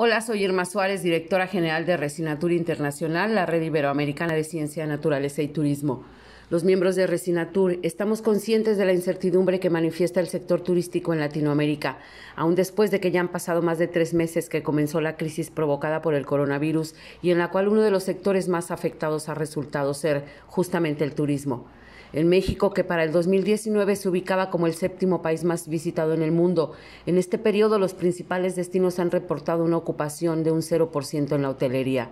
Hola, soy Irma Suárez, directora general de Resinatur Internacional, la red iberoamericana de ciencia, naturaleza y turismo. Los miembros de Resinatur estamos conscientes de la incertidumbre que manifiesta el sector turístico en Latinoamérica, aún después de que ya han pasado más de tres meses que comenzó la crisis provocada por el coronavirus y en la cual uno de los sectores más afectados ha resultado ser justamente el turismo. En México, que para el 2019 se ubicaba como el séptimo país más visitado en el mundo, en este periodo los principales destinos han reportado una ocupación de un 0% en la hotelería.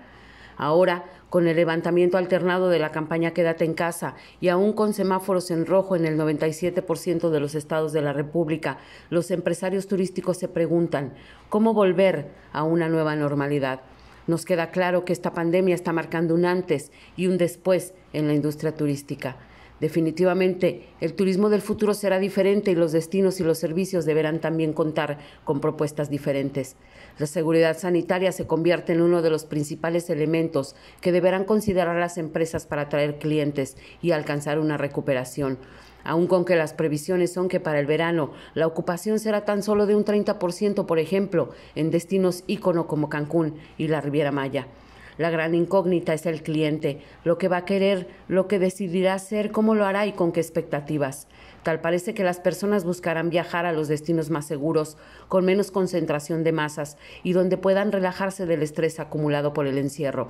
Ahora, con el levantamiento alternado de la campaña Quédate en casa y aún con semáforos en rojo en el 97% de los estados de la República, los empresarios turísticos se preguntan cómo volver a una nueva normalidad. Nos queda claro que esta pandemia está marcando un antes y un después en la industria turística. Definitivamente, el turismo del futuro será diferente y los destinos y los servicios deberán también contar con propuestas diferentes. La seguridad sanitaria se convierte en uno de los principales elementos que deberán considerar las empresas para atraer clientes y alcanzar una recuperación aun con que las previsiones son que para el verano la ocupación será tan solo de un 30%, por ejemplo, en destinos ícono como Cancún y la Riviera Maya. La gran incógnita es el cliente, lo que va a querer, lo que decidirá hacer, cómo lo hará y con qué expectativas. Tal parece que las personas buscarán viajar a los destinos más seguros, con menos concentración de masas y donde puedan relajarse del estrés acumulado por el encierro.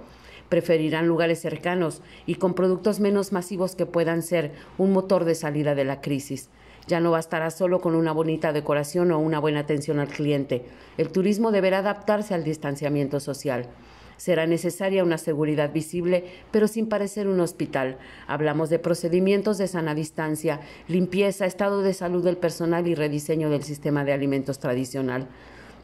Preferirán lugares cercanos y con productos menos masivos que puedan ser un motor de salida de la crisis. Ya no bastará solo con una bonita decoración o una buena atención al cliente. El turismo deberá adaptarse al distanciamiento social. Será necesaria una seguridad visible, pero sin parecer un hospital. Hablamos de procedimientos de sana distancia, limpieza, estado de salud del personal y rediseño del sistema de alimentos tradicional.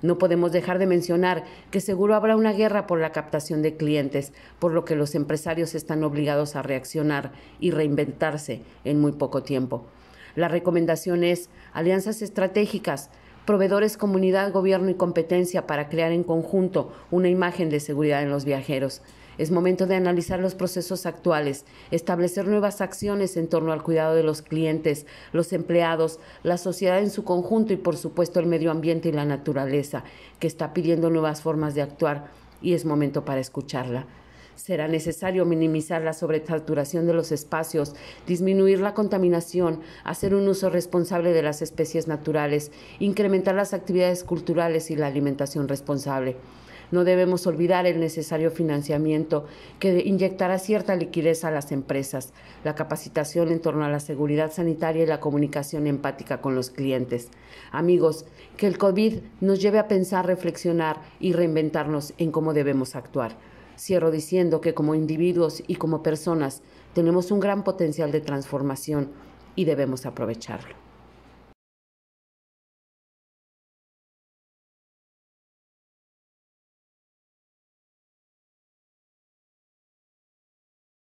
No podemos dejar de mencionar que seguro habrá una guerra por la captación de clientes, por lo que los empresarios están obligados a reaccionar y reinventarse en muy poco tiempo. La recomendación es alianzas estratégicas, proveedores, comunidad, gobierno y competencia para crear en conjunto una imagen de seguridad en los viajeros. Es momento de analizar los procesos actuales, establecer nuevas acciones en torno al cuidado de los clientes, los empleados, la sociedad en su conjunto y por supuesto el medio ambiente y la naturaleza, que está pidiendo nuevas formas de actuar y es momento para escucharla será necesario minimizar la sobresaturación de los espacios, disminuir la contaminación, hacer un uso responsable de las especies naturales, incrementar las actividades culturales y la alimentación responsable. No debemos olvidar el necesario financiamiento que inyectará cierta liquidez a las empresas, la capacitación en torno a la seguridad sanitaria y la comunicación empática con los clientes. Amigos, que el COVID nos lleve a pensar, reflexionar y reinventarnos en cómo debemos actuar. Cierro diciendo que como individuos y como personas tenemos un gran potencial de transformación y debemos aprovecharlo.